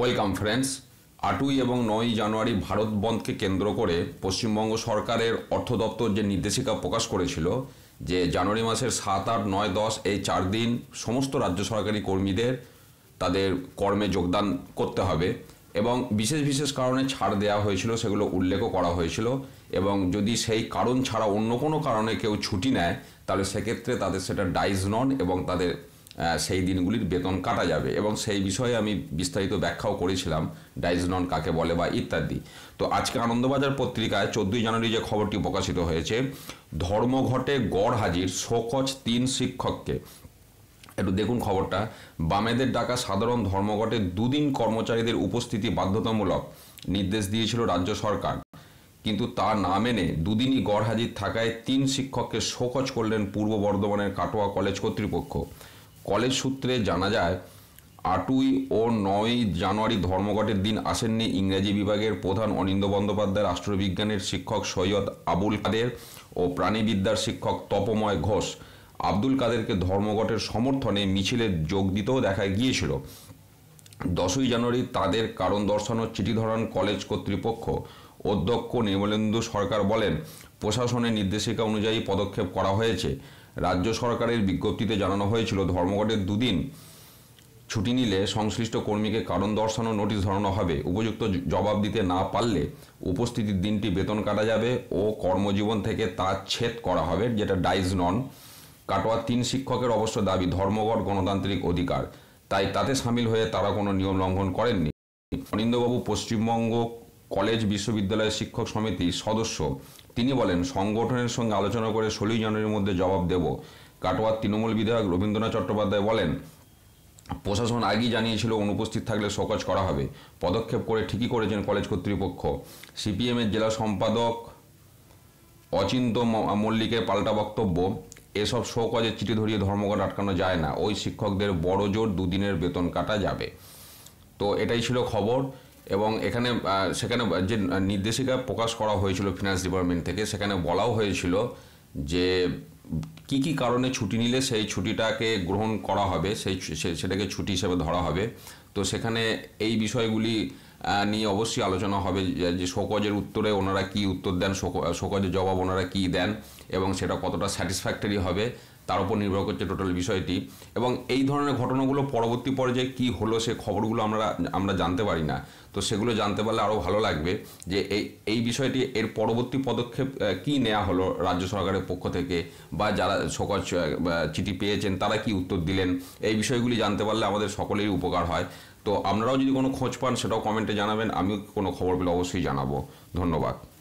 welcome friends আটই এবং নয়ই জানুয়ারি ভারত বন্ধকে কেন্দ্র করে পশ্চিমবঙ্গ সরকারের অর্থ দপ্তর যে নির্দেশিকা প্রকাশ করেছিল যে জানুয়ারি মাসের সাত আট নয় দশ এই চার দিন সমস্ত রাজ্য সরকারি কর্মীদের তাদের কর্মে যোগদান করতে হবে এবং বিশেষ বিশেষ কারণে ছাড় দেওয়া হয়েছিল সেগুলো উল্লেখও করা হয়েছিল এবং যদি সেই কারণ ছাড়া অন্য কোনো কারণে কেউ ছুটি নেয় তাহলে সেক্ষেত্রে তাদের সেটা ডাইজ নন এবং তাদের সেই দিনগুলির বেতন কাটা যাবে এবং সেই বিষয়ে আমি বিস্তারিত ব্যাখ্যাও করেছিলাম ডাইজনন কাকে বলে বা ইত্যাদি তো আজকে আনন্দবাজার পত্রিকায় চোদ্দোই জানুয়ারি যে খবরটি প্রকাশিত হয়েছে ধর্মঘটে গড় হাজির শোকজ তিন শিক্ষককে একটু দেখুন খবরটা বামেদের ডাকা সাধারণ ধর্মঘটে দুদিন কর্মচারীদের উপস্থিতি বাধ্যতামূলক নির্দেশ দিয়েছিল রাজ্য সরকার কিন্তু তা না মেনে দুদিনই গড় হাজির থাকায় তিন শিক্ষককে শোকজ করলেন পূর্ব বর্ধমানের কাটোয়া কলেজ কর্তৃপক্ষ কলেজ সূত্রে জানা যায় আটই ও নয় জানুয়ারি ধর্মঘটের দিন আসেননি ইংরেজি বিভাগের প্রধান অনিন্দ বন্দ্যোপাধ্যায় রাষ্ট্রবিজ্ঞানের শিক্ষক সৈয়দ আবুল কাদের ও প্রাণীবিদ্যার শিক্ষক তপময় ঘোষ আব্দুল কাদেরকে ধর্মঘটের সমর্থনে মিছিলে যোগ দিতেও দেখা গিয়েছিল দশই জানুয়ারি তাদের কারণ দর্শানোর চিঠি ধরান কলেজ কর্তৃপক্ষ অধ্যক্ষ নির্মলেন্দু সরকার বলেন প্রশাসনের নির্দেশিকা অনুযায়ী পদক্ষেপ করা হয়েছে রাজ্য সরকারের বিজ্ঞপ্তিতে জানানো হয়েছিল ধর্মঘটের দুদিন ছুটি নিলে সংশ্লিষ্ট কর্মীকে কারণ দর্শানো নোটিশ ধরানো হবে উপযুক্ত জবাব দিতে না পারলে উপস্থিতির দিনটি বেতন কাটা যাবে ও কর্মজীবন থেকে তা ছেদ করা হবে যেটা ডাইজ নন কাটোয়া তিন শিক্ষকের অবশ্য দাবি ধর্মঘট গণতান্ত্রিক অধিকার তাই তাতে সামিল হয়ে তারা কোনো নিয়ম লঙ্ঘন করেননি অনিন্দবাবু পশ্চিমবঙ্গ কলেজ বিশ্ববিদ্যালয়ের শিক্ষক সমিতির সদস্য তিনি বলেন সংগঠনের সঙ্গে আলোচনা করে ষোলোই জানুয়ারির মধ্যে জবাব দেব কাটোয়ার তৃণমূল বিধায়ক রবীন্দ্রনাথ চট্টোপাধ্যায় বলেন প্রশাসন আগেই জানিয়েছিল অনুপস্থিত থাকলে শোকজ করা হবে পদক্ষেপ করে ঠিকই করেছেন কলেজ কর্তৃপক্ষ সিপিএমের জেলা সম্পাদক অচিন্ত মল্লিকের পাল্টা বক্তব্য এসব শোকজের চিঠি ধরিয়ে ধর্মঘট আটকানো যায় না ওই শিক্ষকদের বড় জোর দুদিনের বেতন কাটা যাবে তো এটাই ছিল খবর এবং এখানে সেখানে যে নির্দেশিকা প্রকাশ করা হয়েছিল ফিনান্স ডিপার্টমেন্ট থেকে সেখানে বলাও হয়েছিল যে কি কি কারণে ছুটি নিলে সেই ছুটিটাকে গ্রহণ করা হবে সেই সেটাকে ছুটি হিসেবে ধরা হবে তো সেখানে এই বিষয়গুলি নিয়ে অবশ্যই আলোচনা হবে যে শোকজের উত্তরে ওনারা কি উত্তর দেন শোকজের জবাব ওনারা কি দেন এবং সেটা কতটা স্যাটিসফ্যাক্টরি হবে তার উপর নির্ভর করছে টোটাল বিষয়টি এবং এই ধরনের ঘটনাগুলো পরবর্তী পর্যায়ে কি হলো সে খবরগুলো আমরা আমরা জানতে পারি না তো সেগুলো জানতে পারলে আরও ভালো লাগবে যে এই এই বিষয়টি এর পরবর্তী পদক্ষেপ কি নেওয়া হলো রাজ্য সরকারের পক্ষ থেকে বা যারা সকল চিঠি পেয়েছেন তারা কি উত্তর দিলেন এই বিষয়গুলি জানতে পারলে আমাদের সকলেরই উপকার হয় তো আপনারাও যদি কোনো খোঁজ পান সেটাও কমেন্টে জানাবেন আমি কোনো খবর পেলে অবশ্যই জানাবো ধন্যবাদ